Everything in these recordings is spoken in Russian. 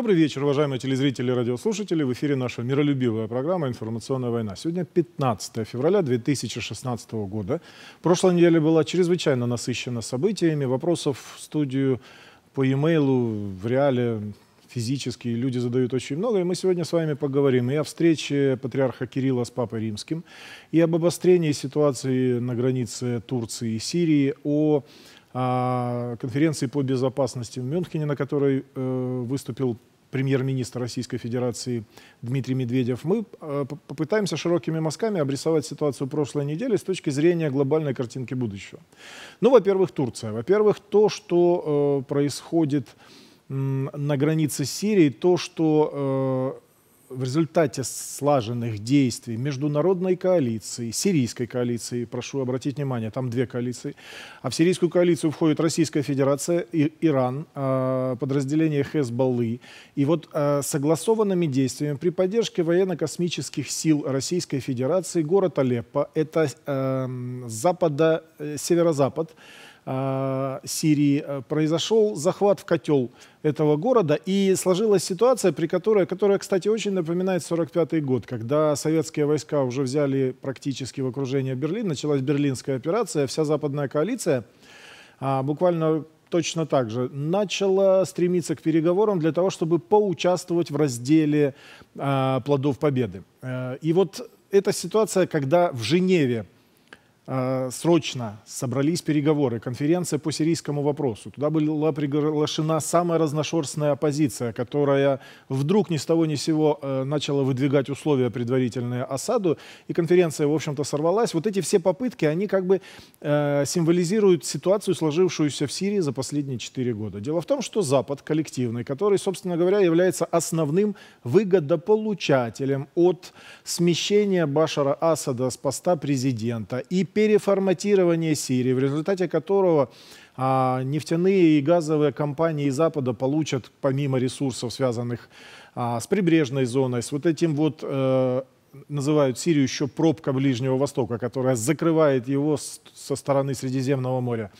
Добрый вечер, уважаемые телезрители и радиослушатели. В эфире наша миролюбивая программа «Информационная война». Сегодня 15 февраля 2016 года. Прошлая неделя была чрезвычайно насыщена событиями. Вопросов в студию по e-mail, в реале, физически люди задают очень много. И мы сегодня с вами поговорим и о встрече патриарха Кирилла с Папой Римским, и об обострении ситуации на границе Турции и Сирии, о а, конференции по безопасности в Мюнхене, на которой э, выступил премьер-министр Российской Федерации Дмитрий Медведев, мы э, попытаемся широкими мазками обрисовать ситуацию прошлой недели с точки зрения глобальной картинки будущего. Ну, во-первых, Турция. Во-первых, то, что э, происходит на границе Сирии, то, что э, в результате слаженных действий международной коалиции, сирийской коалиции, прошу обратить внимание, там две коалиции, а в сирийскую коалицию входит Российская Федерация, и, Иран, а, подразделение Хезбаллы. И вот а, согласованными действиями при поддержке военно-космических сил Российской Федерации город Алеппо, это эм, запада, э, северо-запад, -запад, Э, Сирии э, произошел захват в котел этого города, и сложилась ситуация, при которой, которая, кстати, очень напоминает 1945 год, когда советские войска уже взяли практически в окружение Берлин, началась берлинская операция, вся западная коалиция а, буквально точно так же начала стремиться к переговорам для того, чтобы поучаствовать в разделе а, плодов победы. Э, и вот эта ситуация, когда в Женеве Э, срочно собрались переговоры, конференция по сирийскому вопросу. Туда была приглашена самая разношерстная оппозиция, которая вдруг ни с того ни с сего э, начала выдвигать условия предварительные осаду, и конференция, в общем-то, сорвалась. Вот эти все попытки, они как бы э, символизируют ситуацию, сложившуюся в Сирии за последние четыре года. Дело в том, что Запад коллективный, который, собственно говоря, является основным выгодополучателем от смещения Башара Асада с поста президента и переформатирование Сирии, в результате которого а, нефтяные и газовые компании Запада получат, помимо ресурсов, связанных а, с прибрежной зоной, с вот этим вот... Э, называют Сирию еще пробка Ближнего Востока, которая закрывает его с, со стороны Средиземного моря.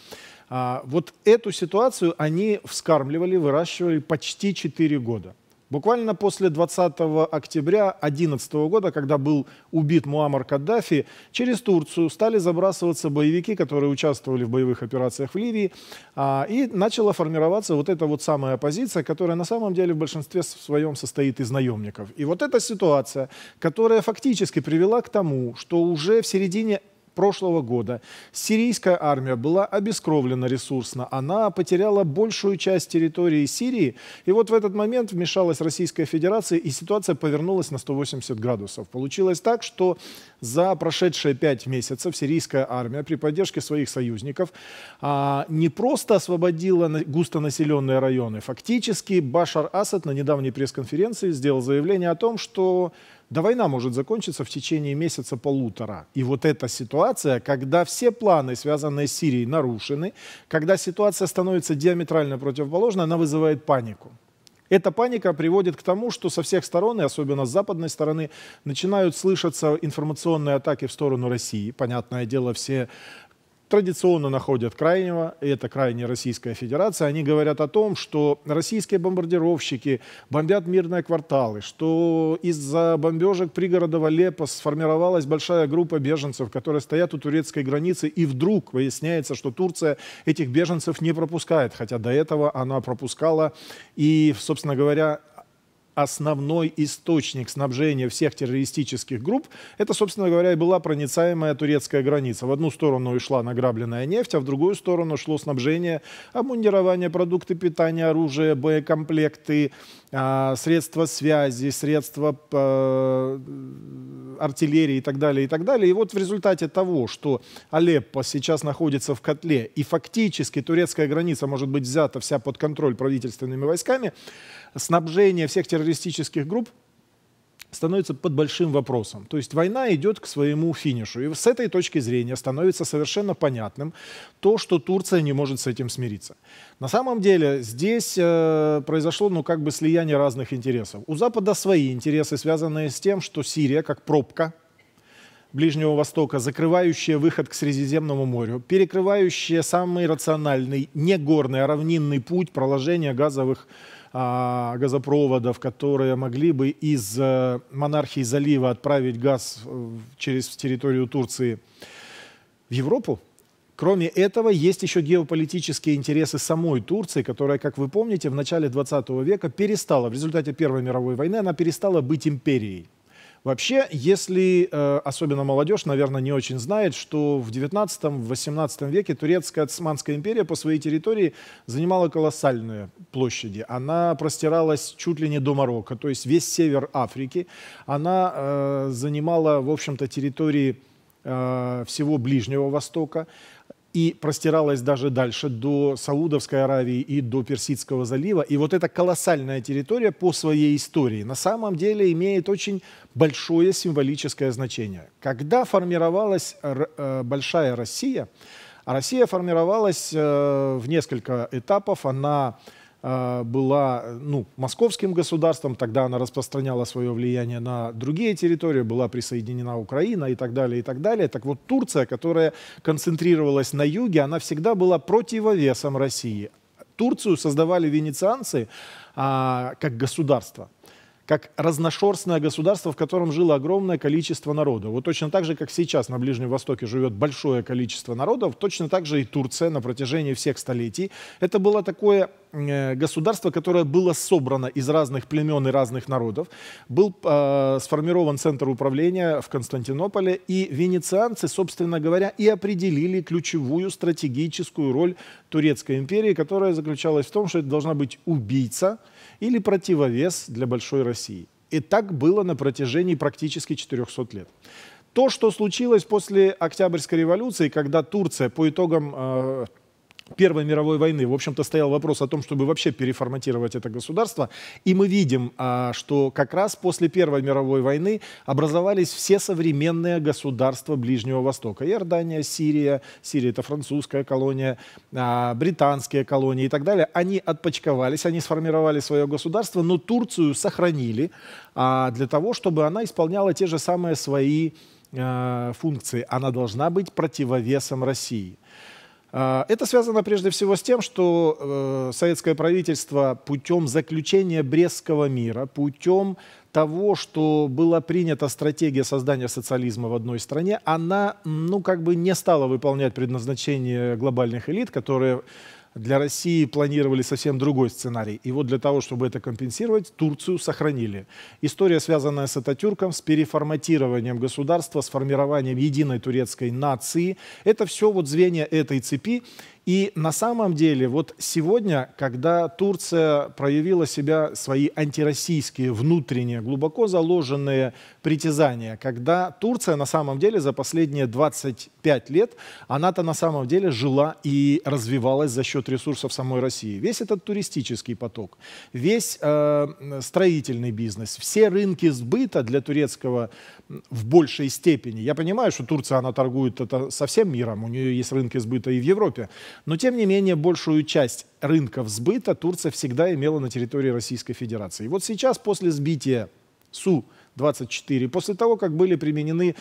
А, вот эту ситуацию они вскармливали, выращивали почти 4 года. Буквально после 20 октября 2011 года, когда был убит Муаммар Каддафи, через Турцию стали забрасываться боевики, которые участвовали в боевых операциях в Ливии, а, и начала формироваться вот эта вот самая оппозиция, которая на самом деле в большинстве своем состоит из наемников. И вот эта ситуация, которая фактически привела к тому, что уже в середине прошлого года сирийская армия была обескровлена ресурсно. Она потеряла большую часть территории Сирии. И вот в этот момент вмешалась Российская Федерация, и ситуация повернулась на 180 градусов. Получилось так, что за прошедшие пять месяцев сирийская армия при поддержке своих союзников а, не просто освободила густонаселенные районы. Фактически Башар Асад на недавней пресс-конференции сделал заявление о том, что да война может закончиться в течение месяца-полутора. И вот эта ситуация, когда все планы, связанные с Сирией, нарушены, когда ситуация становится диаметрально противоположной, она вызывает панику. Эта паника приводит к тому, что со всех сторон, и особенно с западной стороны, начинают слышаться информационные атаки в сторону России. Понятное дело, все традиционно находят крайнего, и это крайняя Российская Федерация. Они говорят о том, что российские бомбардировщики бомбят мирные кварталы, что из-за бомбежек пригорода Валепа сформировалась большая группа беженцев, которые стоят у турецкой границы, и вдруг выясняется, что Турция этих беженцев не пропускает, хотя до этого она пропускала, и, собственно говоря, основной источник снабжения всех террористических групп, это, собственно говоря, и была проницаемая турецкая граница. В одну сторону шла награбленная нефть, а в другую сторону шло снабжение, обмундирование, продукты питания, оружие, боекомплекты, а, средства связи, средства э, артиллерии и так далее, и так далее. И вот в результате того, что Алеппо сейчас находится в котле, и фактически турецкая граница может быть взята вся под контроль правительственными войсками, снабжение всех террористических групп становится под большим вопросом. То есть война идет к своему финишу. И с этой точки зрения становится совершенно понятным то, что Турция не может с этим смириться. На самом деле здесь э, произошло ну, как бы слияние разных интересов. У Запада свои интересы, связанные с тем, что Сирия как пробка Ближнего Востока, закрывающая выход к Средиземному морю, перекрывающая самый рациональный, не горный, а равнинный путь проложения газовых а, газопроводов, которые могли бы из э, монархии залива отправить газ э, через территорию Турции в Европу. Кроме этого, есть еще геополитические интересы самой Турции, которая, как вы помните, в начале 20 века перестала, в результате Первой мировой войны, она перестала быть империей. Вообще, если, э, особенно молодежь, наверное, не очень знает, что в 19-18 веке Турецкая Османская империя по своей территории занимала колоссальные площади. Она простиралась чуть ли не до Марокко, то есть весь север Африки. Она э, занимала, в общем-то, территории э, всего Ближнего Востока и простиралась даже дальше, до Саудовской Аравии и до Персидского залива. И вот эта колоссальная территория по своей истории на самом деле имеет очень большое символическое значение. Когда формировалась э, Большая Россия, Россия формировалась э, в несколько этапов, она а, была ну, московским государством, тогда она распространяла свое влияние на другие территории, была присоединена Украина и так далее, и так далее. Так вот, Турция, которая концентрировалась на юге, она всегда была противовесом России. Турцию создавали венецианцы а, как государство – как разношерстное государство, в котором жило огромное количество народов. Вот точно так же, как сейчас на Ближнем Востоке живет большое количество народов, точно так же и Турция на протяжении всех столетий. Это было такое э, государство, которое было собрано из разных племен и разных народов. Был э, сформирован центр управления в Константинополе, и венецианцы, собственно говоря, и определили ключевую стратегическую роль Турецкой империи, которая заключалась в том, что это должна быть убийца, или противовес для большой России. И так было на протяжении практически 400 лет. То, что случилось после Октябрьской революции, когда Турция по итогам э, Первой мировой войны, в общем-то, стоял вопрос о том, чтобы вообще переформатировать это государство. И мы видим, а, что как раз после Первой мировой войны образовались все современные государства Ближнего Востока. Иордания, Сирия, Сирия это французская колония, а, британские колонии и так далее. Они отпочковались, они сформировали свое государство, но Турцию сохранили а, для того, чтобы она исполняла те же самые свои функции. Она должна быть противовесом России. А, это связано прежде всего с тем, что э, советское правительство путем заключения Брестского мира, путем того, что была принята стратегия создания социализма в одной стране, она, ну, как бы не стала выполнять предназначение глобальных элит, которые для России планировали совсем другой сценарий. И вот для того, чтобы это компенсировать, Турцию сохранили. История, связанная с Ататюрком, с переформатированием государства, с формированием единой турецкой нации, это все вот звенья этой цепи. И на самом деле, вот сегодня, когда Турция проявила себя, свои антироссийские, внутренние, глубоко заложенные притязания, когда Турция на самом деле за последние 25 лет, она-то на самом деле жила и развивалась за счет ресурсов самой России. Весь этот туристический поток, весь э, строительный бизнес, все рынки сбыта для турецкого в большей степени. Я понимаю, что Турция, она торгует это со всем миром, у нее есть рынки сбыта и в Европе, но тем не менее большую часть рынков сбыта Турция всегда имела на территории Российской Федерации. И вот сейчас после сбития су 24, после того, как были применены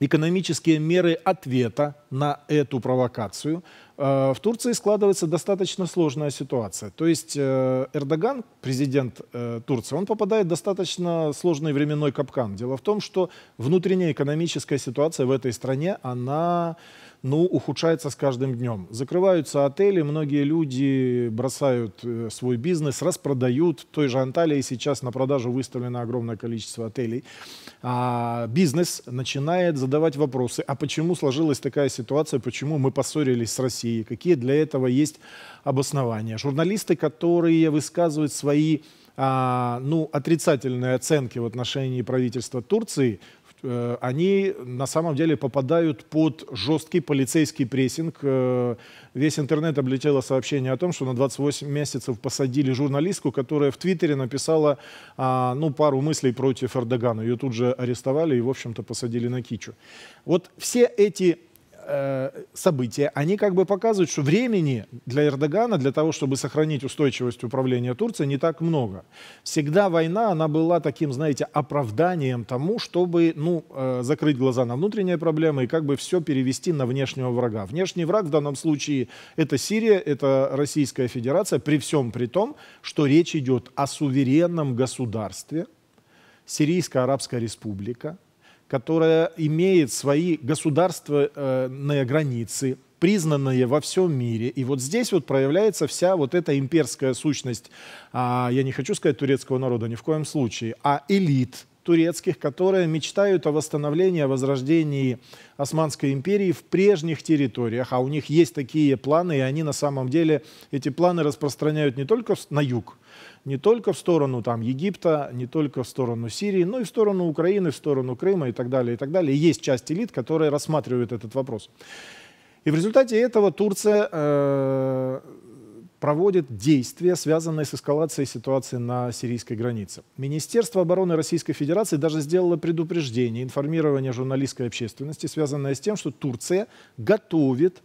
экономические меры ответа на эту провокацию, Э, в Турции складывается достаточно сложная ситуация. То есть э, Эрдоган, президент э, Турции, он попадает в достаточно сложный временной капкан. Дело в том, что внутренняя экономическая ситуация в этой стране, она ну, ухудшается с каждым днем. Закрываются отели, многие люди бросают свой бизнес, распродают. В той же Анталии сейчас на продажу выставлено огромное количество отелей. А бизнес начинает задавать вопросы, а почему сложилась такая ситуация, почему мы поссорились с Россией, России, какие для этого есть обоснования. Журналисты, которые высказывают свои а, ну, отрицательные оценки в отношении правительства Турции, э, они на самом деле попадают под жесткий полицейский прессинг. Э, весь интернет облетело сообщение о том, что на 28 месяцев посадили журналистку, которая в Твиттере написала а, ну, пару мыслей против Эрдогана. Ее тут же арестовали и, в общем-то, посадили на кичу. Вот все эти Э, события, они как бы показывают, что времени для Эрдогана, для того, чтобы сохранить устойчивость управления Турцией, не так много. Всегда война, она была таким, знаете, оправданием тому, чтобы, ну, э, закрыть глаза на внутренние проблемы и как бы все перевести на внешнего врага. Внешний враг в данном случае это Сирия, это Российская Федерация, при всем при том, что речь идет о суверенном государстве, Сирийская Арабская Республика, которая имеет свои государственные границы, признанные во всем мире. И вот здесь вот проявляется вся вот эта имперская сущность, а, я не хочу сказать турецкого народа ни в коем случае, а элит, турецких, которые мечтают о восстановлении, о возрождении Османской империи в прежних территориях, а у них есть такие планы, и они на самом деле, эти планы распространяют не только на юг, не только в сторону там, Египта, не только в сторону Сирии, но и в сторону Украины, в сторону Крыма и так далее, и так далее. есть часть элит, которые рассматривают этот вопрос. И в результате этого Турция э, проводит действия, связанные с эскалацией ситуации на сирийской границе. Министерство обороны Российской Федерации даже сделало предупреждение, информирование журналистской общественности, связанное с тем, что Турция готовит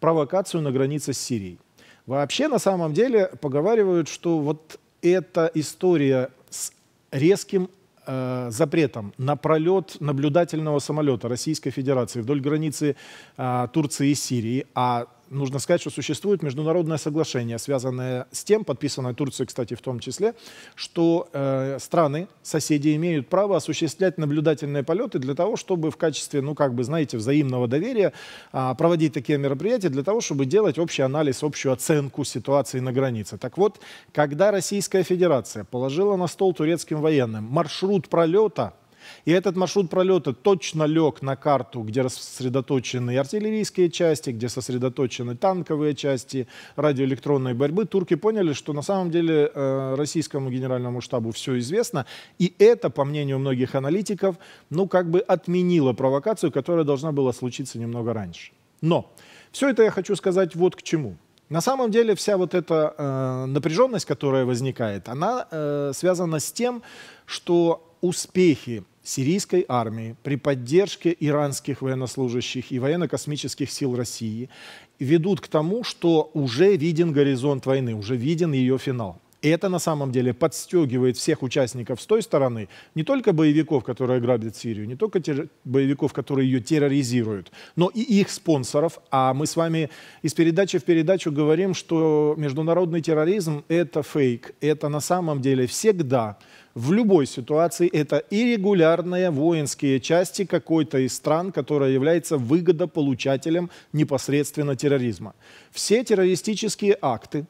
провокацию на границе с Сирией. Вообще, на самом деле, поговаривают, что вот эта история с резким э, запретом на пролет наблюдательного самолета Российской Федерации вдоль границы э, Турции и Сирии, а нужно сказать, что существует международное соглашение, связанное с тем, подписанное Турцией, кстати, в том числе, что э, страны, соседи имеют право осуществлять наблюдательные полеты для того, чтобы в качестве, ну как бы, знаете, взаимного доверия э, проводить такие мероприятия для того, чтобы делать общий анализ, общую оценку ситуации на границе. Так вот, когда Российская Федерация положила на стол турецким военным маршрут пролета и этот маршрут пролета точно лег на карту, где сосредоточены артиллерийские части, где сосредоточены танковые части радиоэлектронной борьбы. Турки поняли, что на самом деле э, российскому генеральному штабу все известно. И это, по мнению многих аналитиков, ну как бы отменило провокацию, которая должна была случиться немного раньше. Но все это я хочу сказать вот к чему. На самом деле вся вот эта э, напряженность, которая возникает, она э, связана с тем, что успехи сирийской армии при поддержке иранских военнослужащих и военно-космических сил России ведут к тому, что уже виден горизонт войны, уже виден ее финал. И это на самом деле подстегивает всех участников с той стороны, не только боевиков, которые грабят Сирию, не только те боевиков, которые ее терроризируют, но и их спонсоров. А мы с вами из передачи в передачу говорим, что международный терроризм – это фейк. Это на самом деле всегда в любой ситуации это и регулярные воинские части какой-то из стран, которая является выгодополучателем непосредственно терроризма. Все террористические акты,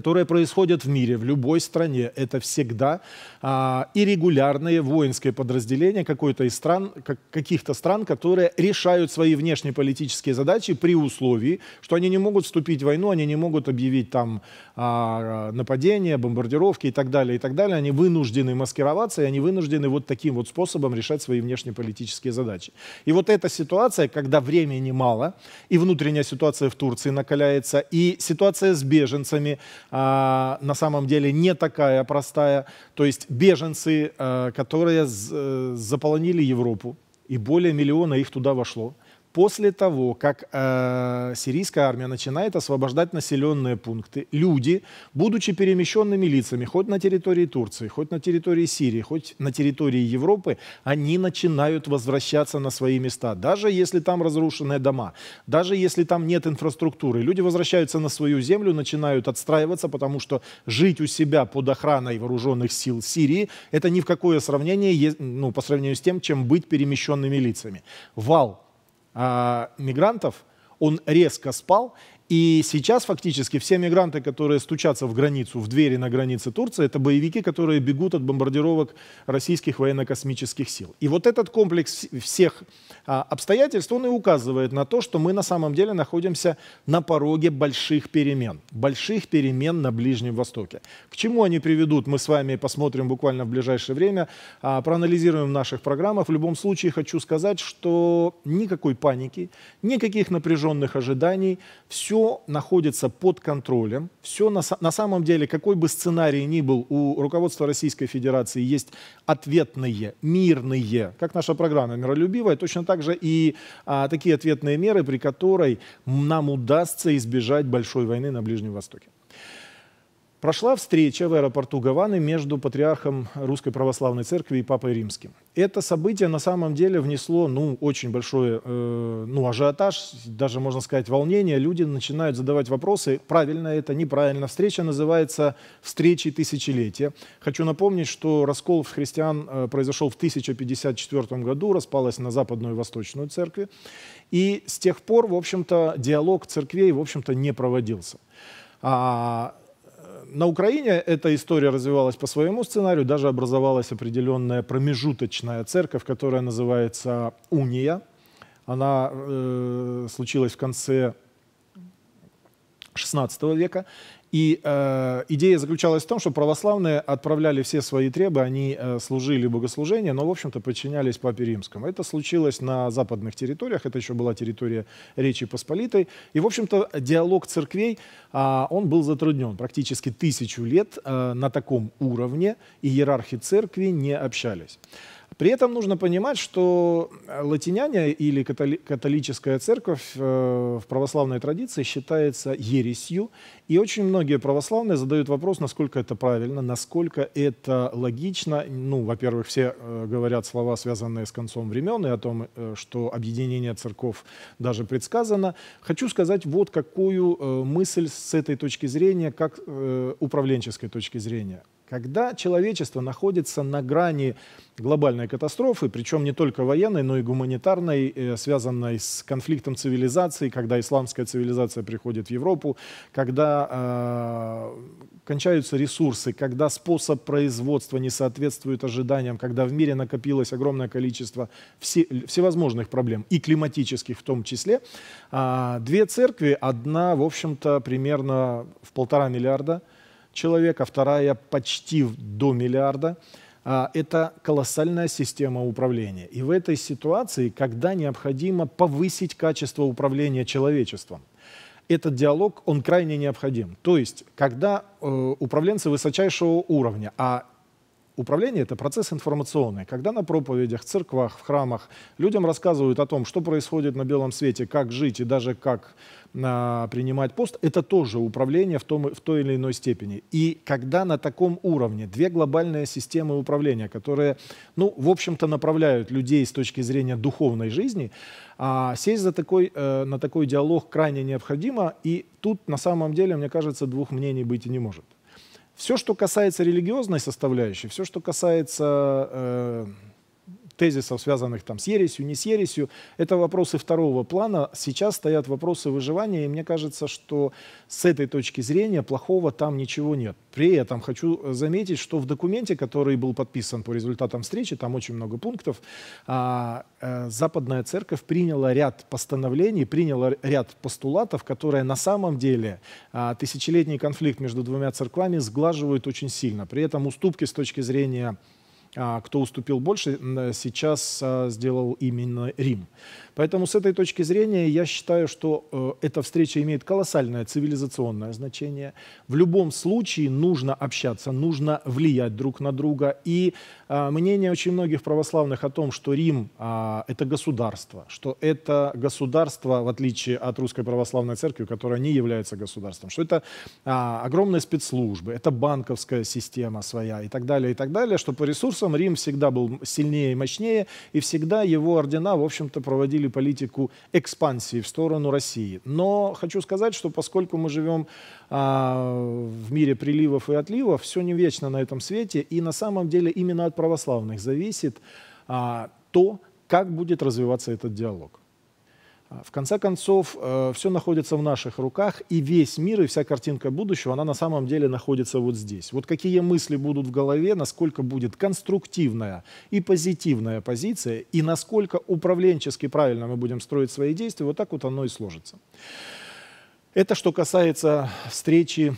которые происходят в мире, в любой стране, это всегда а, и регулярные воинские подразделения какой-то из стран, как, каких-то стран, которые решают свои внешнеполитические задачи при условии, что они не могут вступить в войну, они не могут объявить там а, нападения, бомбардировки и так далее, и так далее. Они вынуждены маскироваться, и они вынуждены вот таким вот способом решать свои внешнеполитические задачи. И вот эта ситуация, когда времени мало, и внутренняя ситуация в Турции накаляется, и ситуация с беженцами, а, на самом деле не такая простая. То есть беженцы, а, которые э, заполонили Европу, и более миллиона их туда вошло – после того, как э, сирийская армия начинает освобождать населенные пункты, люди, будучи перемещенными лицами, хоть на территории Турции, хоть на территории Сирии, хоть на территории Европы, они начинают возвращаться на свои места, даже если там разрушенные дома, даже если там нет инфраструктуры. Люди возвращаются на свою землю, начинают отстраиваться, потому что жить у себя под охраной вооруженных сил Сирии – это ни в какое сравнение, ну, по сравнению с тем, чем быть перемещенными лицами. Вал а, мигрантов, он резко спал. И сейчас фактически все мигранты, которые стучатся в границу, в двери на границе Турции, это боевики, которые бегут от бомбардировок российских военно-космических сил. И вот этот комплекс всех а, обстоятельств, он и указывает на то, что мы на самом деле находимся на пороге больших перемен. Больших перемен на Ближнем Востоке. К чему они приведут, мы с вами посмотрим буквально в ближайшее время, а, проанализируем в наших программах. В любом случае хочу сказать, что никакой паники, никаких напряженных ожиданий, все все находится под контролем, все на, на самом деле, какой бы сценарий ни был, у руководства Российской Федерации есть ответные, мирные, как наша программа «Миролюбивая», точно так же и а, такие ответные меры, при которой нам удастся избежать большой войны на Ближнем Востоке. Прошла встреча в аэропорту Гаваны между патриархом Русской Православной Церкви и Папой Римским. Это событие на самом деле внесло ну, очень большой э, ну, ажиотаж, даже можно сказать волнение. Люди начинают задавать вопросы, правильно это, неправильно. Встреча называется «Встречей тысячелетия». Хочу напомнить, что раскол в христиан э, произошел в 1054 году, распалась на Западную и Восточную Церкви. И с тех пор, в общем-то, диалог церквей, в общем-то, не проводился. А на Украине эта история развивалась по своему сценарию, даже образовалась определенная промежуточная церковь, которая называется Уния. Она э, случилась в конце XVI века. И э, идея заключалась в том, что православные отправляли все свои требы, они э, служили богослужения, но, в общем-то, подчинялись Папе Римскому. Это случилось на западных территориях, это еще была территория Речи Посполитой. И, в общем-то, диалог церквей, э, он был затруднен. Практически тысячу лет э, на таком уровне и иерархи церкви не общались. При этом нужно понимать, что э, латиняне или католическая церковь э, в православной традиции считается ересью, и очень многие православные задают вопрос, насколько это правильно, насколько это логично. Ну, во-первых, все э, говорят слова, связанные с концом времен, и о том, что объединение церков даже предсказано. Хочу сказать вот какую мысль с этой точки зрения, как управленческой точки зрения. Когда человечество находится на грани глобальной катастрофы, причем не только военной, но и гуманитарной, э, связанной с конфликтом цивилизаций, когда исламская цивилизация приходит в Европу, когда э, кончаются ресурсы, когда способ производства не соответствует ожиданиям, когда в мире накопилось огромное количество все, всевозможных проблем, и климатических в том числе, э, две церкви, одна, в общем-то, примерно в полтора миллиарда – человек, а вторая почти до миллиарда. А, это колоссальная система управления. И в этой ситуации, когда необходимо повысить качество управления человечеством, этот диалог, он крайне необходим. То есть, когда э, управленцы высочайшего уровня, а Управление — это процесс информационный. Когда на проповедях, церквах, в храмах людям рассказывают о том, что происходит на белом свете, как жить и даже как а, принимать пост, это тоже управление в, том, в той или иной степени. И когда на таком уровне две глобальные системы управления, которые, ну, в общем-то, направляют людей с точки зрения духовной жизни, а сесть за такой, э, на такой диалог крайне необходимо, и тут на самом деле, мне кажется, двух мнений быть и не может. Все, что касается религиозной составляющей, все, что касается э, тезисов, связанных там с ересью, не с ересью. Это вопросы второго плана. Сейчас стоят вопросы выживания, и мне кажется, что с этой точки зрения плохого там ничего нет. При этом хочу заметить, что в документе, который был подписан по результатам встречи, там очень много пунктов, а, э, Западная Церковь приняла ряд постановлений, приняла ряд постулатов, которые на самом деле а, тысячелетний конфликт между двумя церквами сглаживают очень сильно. При этом уступки с точки зрения а, кто уступил больше, э, сейчас а, сделал именно Рим. Поэтому с этой точки зрения я считаю, что э, эта встреча имеет колоссальное цивилизационное значение. В любом случае нужно общаться, нужно влиять друг на друга. И а, мнение очень многих православных о том, что Рим – это государство, что это государство, в отличие от Русской Православной Церкви, которая не является государством, что это огромные спецслужбы, это банковская система своя и так далее, и так далее, что по ресурсам процессом. Рим всегда был сильнее и мощнее, и всегда его ордена, в общем-то, проводили политику экспансии в сторону России. Но хочу сказать, что поскольку мы живем а, в мире приливов и отливов, все не вечно на этом свете, и на самом деле именно от православных зависит а, то, как будет развиваться этот диалог. А, в конце концов, э, все находится в наших руках, и весь мир, и вся картинка будущего, она на самом деле находится вот здесь. Вот какие мысли будут в голове, насколько будет конструктивная и позитивная позиция, и насколько управленчески правильно мы будем строить свои действия, вот так вот оно и сложится. Это что касается встречи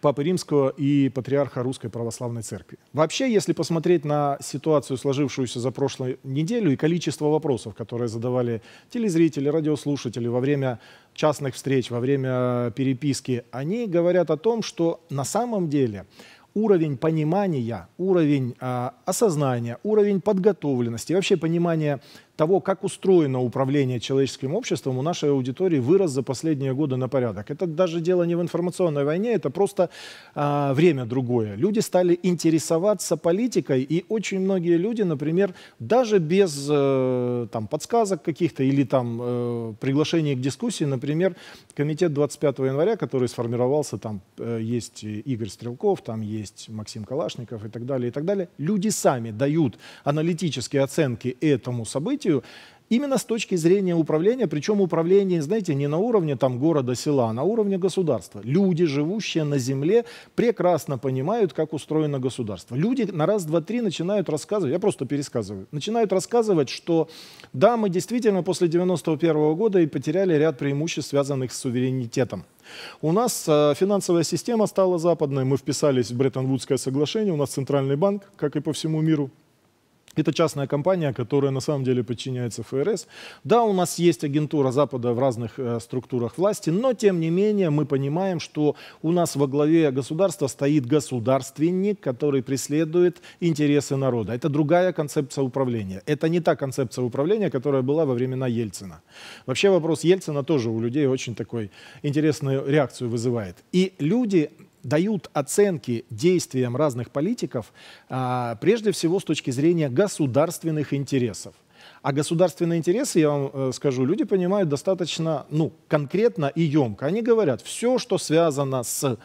Папы Римского и патриарха Русской Православной Церкви. Вообще, если посмотреть на ситуацию, сложившуюся за прошлую неделю, и количество вопросов, которые задавали телезрители, радиослушатели во время частных встреч, во время переписки, они говорят о том, что на самом деле уровень понимания, уровень э, осознания, уровень подготовленности, вообще понимания того, как устроено управление человеческим обществом у нашей аудитории вырос за последние годы на порядок. Это даже дело не в информационной войне, это просто а, время другое. Люди стали интересоваться политикой, и очень многие люди, например, даже без э, там, подсказок каких-то или там э, приглашений к дискуссии, например, комитет 25 января, который сформировался, там э, есть Игорь Стрелков, там есть Максим Калашников и так далее, и так далее, люди сами дают аналитические оценки этому событию, развитию, Именно с точки зрения управления, причем управление, знаете, не на уровне там города, села, а на уровне государства. Люди, живущие на земле, прекрасно понимают, как устроено государство. Люди на раз, два, три начинают рассказывать, я просто пересказываю, начинают рассказывать, что да, мы действительно после 91 -го года и потеряли ряд преимуществ, связанных с суверенитетом. У нас э, финансовая система стала западной, мы вписались в Бреттон-Вудское соглашение, у нас центральный банк, как и по всему миру, это частная компания, которая на самом деле подчиняется ФРС. Да, у нас есть агентура Запада в разных э, структурах власти, но тем не менее мы понимаем, что у нас во главе государства стоит государственник, который преследует интересы народа. Это другая концепция управления. Это не та концепция управления, которая была во времена Ельцина. Вообще вопрос Ельцина тоже у людей очень такой интересную реакцию вызывает. И люди дают оценки действиям разных политиков а, прежде всего с точки зрения государственных интересов. А государственные интересы, я вам э, скажу, люди понимают достаточно ну, конкретно и емко. Они говорят, все, что связано с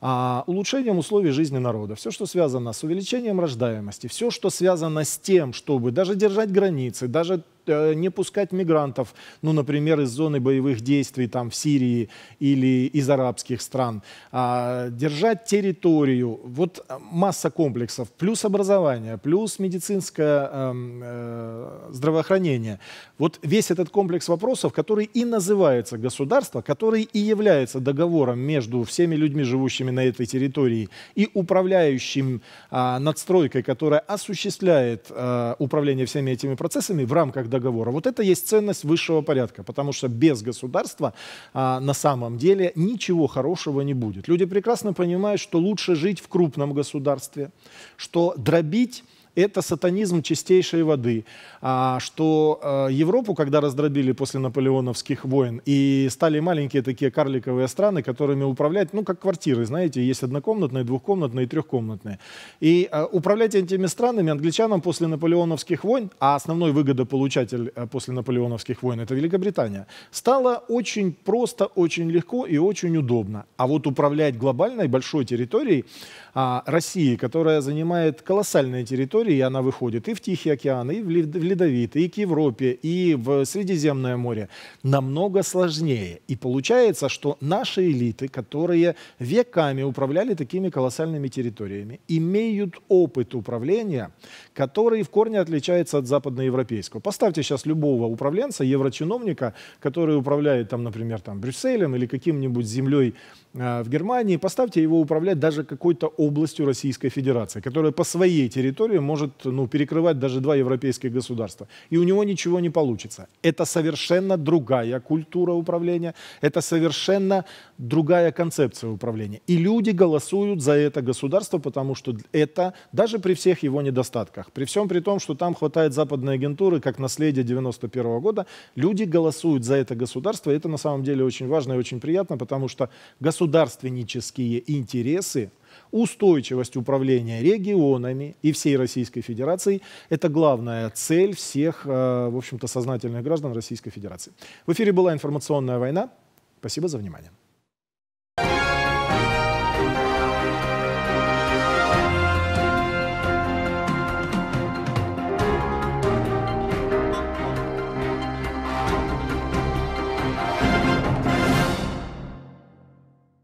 а, улучшением условий жизни народа, все, что связано с увеличением рождаемости, все, что связано с тем, чтобы даже держать границы, даже Э, не пускать мигрантов, ну, например, из зоны боевых действий там в Сирии или из арабских стран, а, держать территорию, вот э, масса комплексов, плюс образование, плюс медицинское эм, э, здравоохранение. Вот весь этот комплекс вопросов, который и называется государство, который и является договором между всеми людьми, живущими на этой территории, и управляющим э, надстройкой, которая осуществляет э, управление всеми этими процессами в рамках договора. Вот это есть ценность высшего порядка, потому что без государства а, на самом деле ничего хорошего не будет. Люди прекрасно понимают, что лучше жить в крупном государстве, что дробить это сатанизм чистейшей воды, а, что э, Европу, когда раздробили после наполеоновских войн, и стали маленькие такие карликовые страны, которыми управлять, ну, как квартиры, знаете, есть однокомнатные, двухкомнатные, трехкомнатные. И э, управлять этими странами англичанам после наполеоновских войн, а основной выгодополучатель э, после наполеоновских войн – это Великобритания, стало очень просто, очень легко и очень удобно. А вот управлять глобальной большой территорией а, России, которая занимает колоссальные территории, территории, и она выходит и в Тихий океан, и в Ледовитый, и к Европе, и в Средиземное море, намного сложнее. И получается, что наши элиты, которые веками управляли такими колоссальными территориями, имеют опыт управления, который в корне отличается от западноевропейского. Поставьте сейчас любого управленца, еврочиновника, который управляет, там, например, там, Брюсселем или каким-нибудь землей э, в Германии, поставьте его управлять даже какой-то областью Российской Федерации, которая по своей территории может может ну, перекрывать даже два европейских государства. И у него ничего не получится. Это совершенно другая культура управления, это совершенно другая концепция управления. И люди голосуют за это государство, потому что это, даже при всех его недостатках, при всем при том, что там хватает западной агентуры, как наследие 91 -го года, люди голосуют за это государство. И это на самом деле очень важно и очень приятно, потому что государственнические интересы устойчивость управления регионами и всей Российской Федерации – это главная цель всех, э, в общем-то, сознательных граждан Российской Федерации. В эфире была информационная война. Спасибо за внимание.